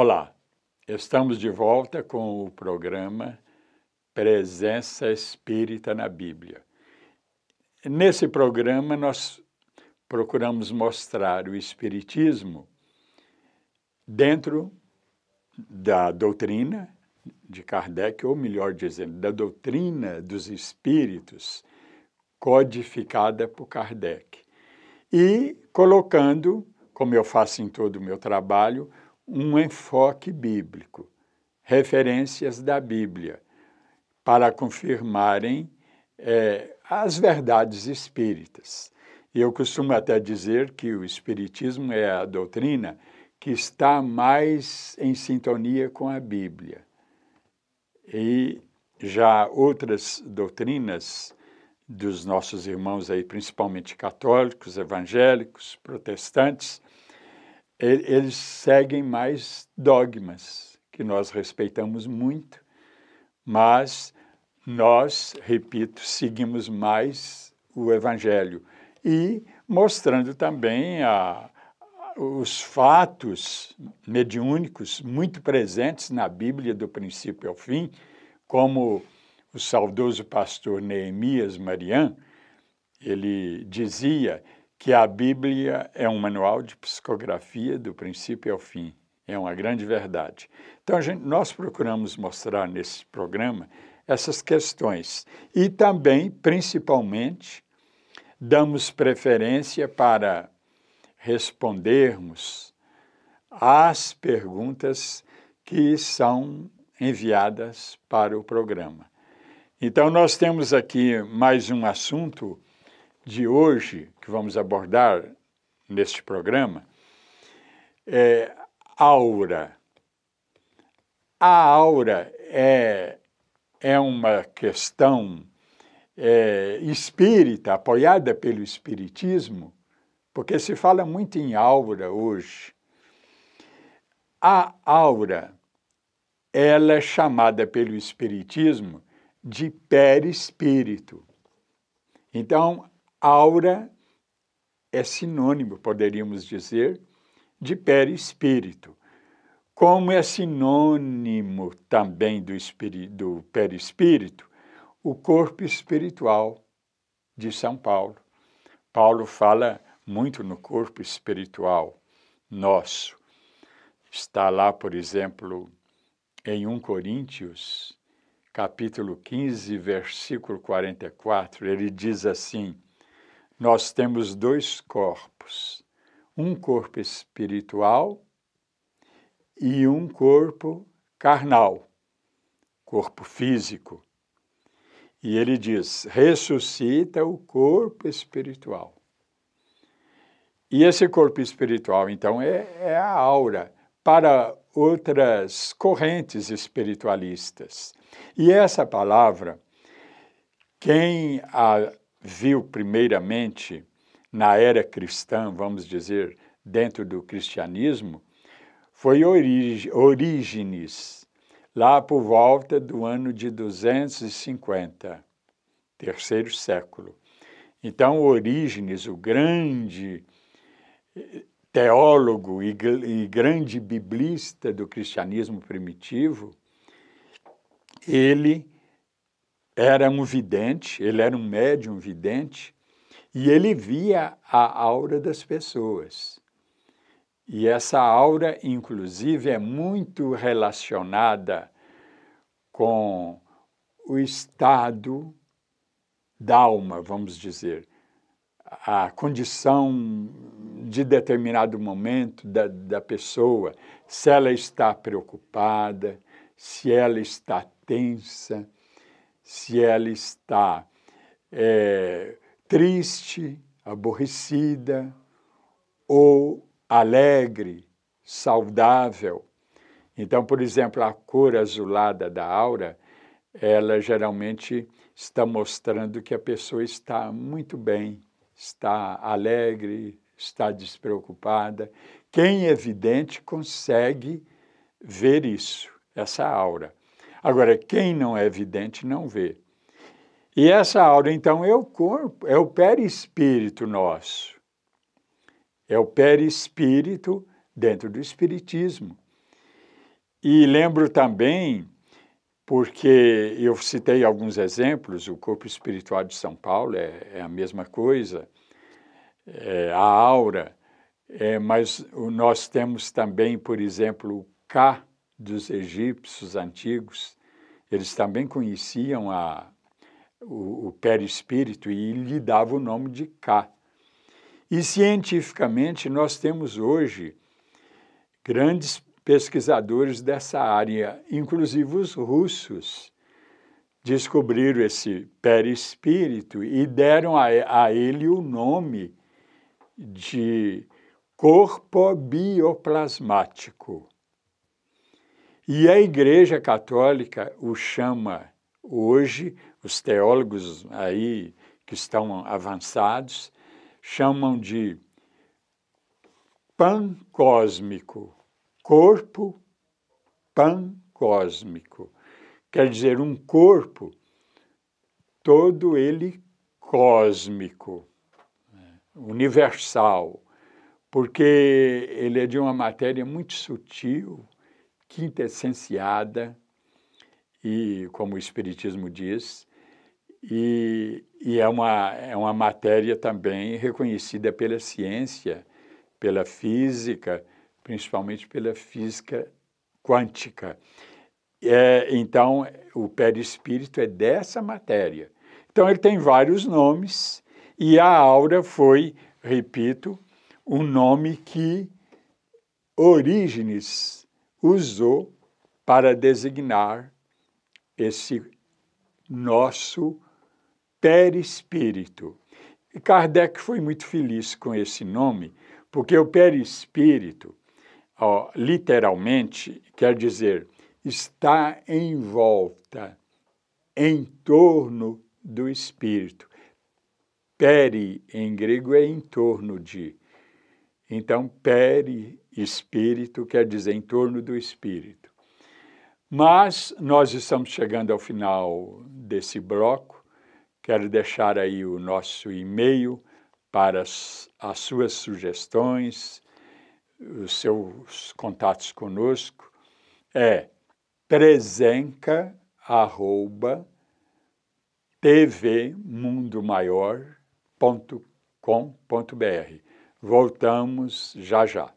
Olá, estamos de volta com o programa Presença Espírita na Bíblia. Nesse programa, nós procuramos mostrar o Espiritismo dentro da doutrina de Kardec, ou melhor dizendo, da doutrina dos Espíritos codificada por Kardec. E colocando, como eu faço em todo o meu trabalho, um enfoque bíblico, referências da Bíblia, para confirmarem é, as verdades espíritas. Eu costumo até dizer que o Espiritismo é a doutrina que está mais em sintonia com a Bíblia. E já outras doutrinas dos nossos irmãos aí, principalmente católicos, evangélicos, protestantes, eles seguem mais dogmas, que nós respeitamos muito, mas nós, repito, seguimos mais o Evangelho. E mostrando também a, os fatos mediúnicos muito presentes na Bíblia, do princípio ao fim, como o saudoso pastor Neemias Marian, ele dizia que a Bíblia é um manual de psicografia do princípio ao fim. É uma grande verdade. Então, gente, nós procuramos mostrar nesse programa essas questões. E também, principalmente, damos preferência para respondermos às perguntas que são enviadas para o programa. Então, nós temos aqui mais um assunto de hoje, que vamos abordar neste programa, é aura. A aura é, é uma questão é, espírita, apoiada pelo espiritismo, porque se fala muito em aura hoje. A aura, ela é chamada pelo espiritismo de perispírito. Então, Aura é sinônimo, poderíamos dizer, de perispírito. Como é sinônimo também do, do perispírito, o corpo espiritual de São Paulo. Paulo fala muito no corpo espiritual nosso. Está lá, por exemplo, em 1 Coríntios, capítulo 15, versículo 44, ele diz assim: nós temos dois corpos, um corpo espiritual e um corpo carnal, corpo físico. E ele diz: ressuscita o corpo espiritual. E esse corpo espiritual, então, é, é a aura para outras correntes espiritualistas. E essa palavra, quem a viu primeiramente na era cristã, vamos dizer, dentro do cristianismo, foi Orígenes, lá por volta do ano de 250, terceiro século. Então, Orígenes, o grande eh, teólogo e, e grande biblista do cristianismo primitivo, ele era um vidente, ele era um médium vidente, e ele via a aura das pessoas. E essa aura, inclusive, é muito relacionada com o estado da alma, vamos dizer, a condição de determinado momento da, da pessoa, se ela está preocupada, se ela está tensa, se ela está é, triste, aborrecida ou alegre, saudável. Então, por exemplo, a cor azulada da aura, ela geralmente está mostrando que a pessoa está muito bem, está alegre, está despreocupada. Quem é vidente consegue ver isso, essa aura. Agora, quem não é vidente não vê. E essa aura, então, é o corpo, é o perispírito nosso. É o perispírito dentro do espiritismo. E lembro também, porque eu citei alguns exemplos, o corpo espiritual de São Paulo é, é a mesma coisa, é a aura, é, mas nós temos também, por exemplo, o K, dos egípcios antigos, eles também conheciam a, o, o perispírito e lhe dava o nome de K. E cientificamente nós temos hoje grandes pesquisadores dessa área, inclusive os russos, descobriram esse perispírito e deram a, a ele o nome de corpo bioplasmático. E a Igreja Católica o chama hoje, os teólogos aí que estão avançados chamam de pancósmico, corpo pancósmico. Quer dizer, um corpo todo ele cósmico, universal, porque ele é de uma matéria muito sutil quintessenciada e, como o Espiritismo diz, e, e, é, uma, é uma matéria também reconhecida pela ciência, pela física, principalmente pela física quântica. É, então, o perispírito é dessa matéria. Então, ele tem vários nomes e a aura foi, repito, um nome que Orígenes usou para designar esse nosso perispírito. E Kardec foi muito feliz com esse nome, porque o perispírito, ó, literalmente, quer dizer, está em volta, em torno do espírito. Peri, em grego, é em torno de. Então, pere espírito quer dizer em torno do espírito. Mas nós estamos chegando ao final desse bloco. Quero deixar aí o nosso e-mail para as, as suas sugestões, os seus contatos conosco. É presenca arroba Voltamos já já.